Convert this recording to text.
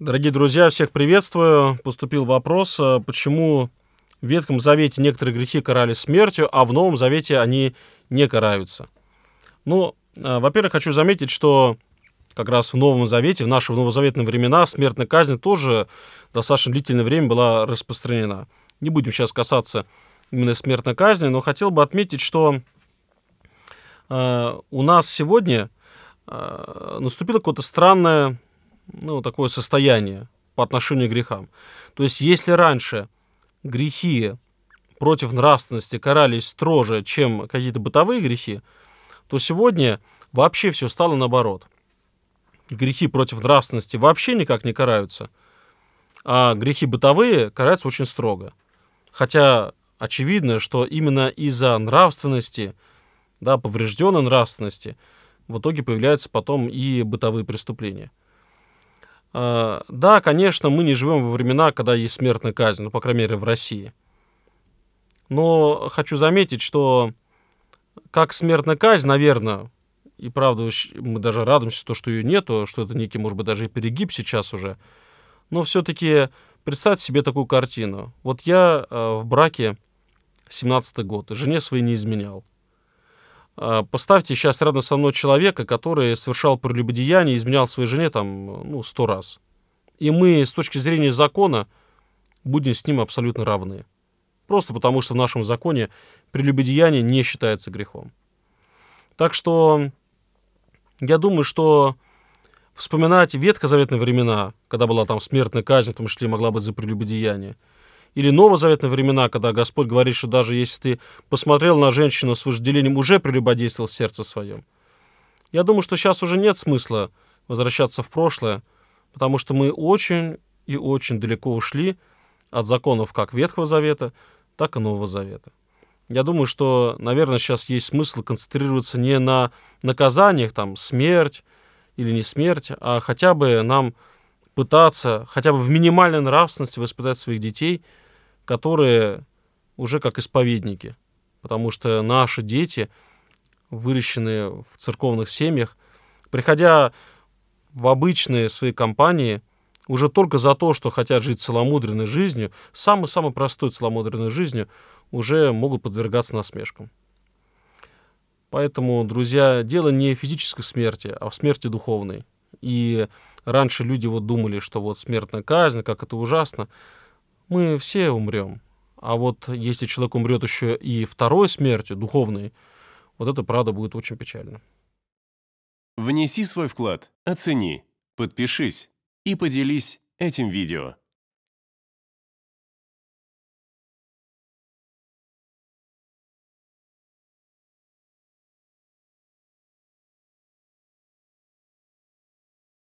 Дорогие друзья, всех приветствую. Поступил вопрос, э, почему в Ветхом Завете некоторые грехи карались смертью, а в Новом Завете они не караются. Ну, э, во-первых, хочу заметить, что как раз в Новом Завете, в наши новозаветные времена, смертная казнь тоже достаточно длительное время была распространена. Не будем сейчас касаться именно смертной казни, но хотел бы отметить, что э, у нас сегодня э, наступило какое-то странное ну, такое состояние по отношению к грехам. То есть, если раньше грехи против нравственности карались строже, чем какие-то бытовые грехи, то сегодня вообще все стало наоборот. Грехи против нравственности вообще никак не караются, а грехи бытовые караются очень строго. Хотя очевидно, что именно из-за нравственности, да, поврежденной нравственности, в итоге появляются потом и бытовые преступления – Э, да, конечно, мы не живем во времена, когда есть смертная казнь, ну, по крайней мере, в России. Но хочу заметить, что как смертная казнь, наверное, и правда, мы даже радуемся, то, что ее нету, что это некий, может быть, даже и перегиб сейчас уже. Но все-таки представьте себе такую картину. Вот я э, в браке 17-й год, жене своей не изменял. А, поставьте сейчас рядом со мной человека, который совершал прелюбодеяние, изменял своей жене там, ну, сто раз. И мы с точки зрения закона будем с ним абсолютно равны. Просто потому, что в нашем законе прелюбодеяние не считается грехом. Так что я думаю, что вспоминать ветхозаветные времена, когда была там смертная казнь, в том числе могла быть за прелюбодеяние, или новозаветные времена, когда Господь говорит, что даже если ты посмотрел на женщину с вожделением, уже прелюбодействовал сердце своем. Я думаю, что сейчас уже нет смысла возвращаться в прошлое, потому что мы очень и очень далеко ушли от законов как Ветхого Завета, так и Нового Завета. Я думаю, что, наверное, сейчас есть смысл концентрироваться не на наказаниях, там, смерть или не смерть, а хотя бы нам пытаться хотя бы в минимальной нравственности воспитать своих детей, которые уже как исповедники. Потому что наши дети, выращенные в церковных семьях, приходя в обычные свои компании, уже только за то, что хотят жить целомудренной жизнью, самой-самой простой целомудренной жизнью, уже могут подвергаться насмешкам. Поэтому, друзья, дело не в физической смерти, а в смерти духовной. И Раньше люди вот думали, что вот смертная казнь, как это ужасно. Мы все умрем. А вот если человек умрет еще и второй смертью, духовной, вот это, правда, будет очень печально. Внеси свой вклад, оцени, подпишись и поделись этим видео.